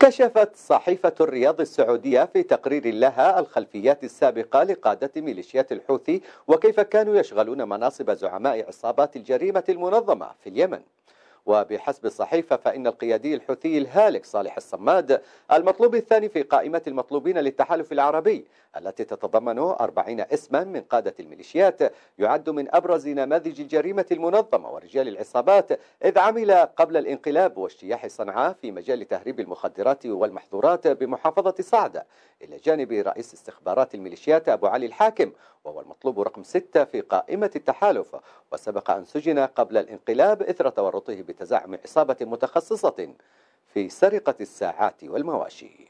كشفت صحيفة الرياض السعودية في تقرير لها الخلفيات السابقة لقادة ميليشيات الحوثي وكيف كانوا يشغلون مناصب زعماء عصابات الجريمة المنظمة في اليمن وبحسب الصحيفة فإن القيادي الحوثي الهالك صالح الصماد المطلوب الثاني في قائمة المطلوبين للتحالف العربي التي تتضمن 40 اسما من قادة الميليشيات يعد من أبرز نماذج الجريمة المنظمة ورجال العصابات إذ عمل قبل الانقلاب واجتياح صنعاء في مجال تهريب المخدرات والمحظورات بمحافظة صعدة إلى جانب رئيس استخبارات الميليشيات أبو علي الحاكم وهو المطلوب رقم ستة في قائمة التحالف وسبق أن سجن قبل الانقلاب إثر تورطه بتزعم عصابة متخصصة في سرقة الساعات والمواشي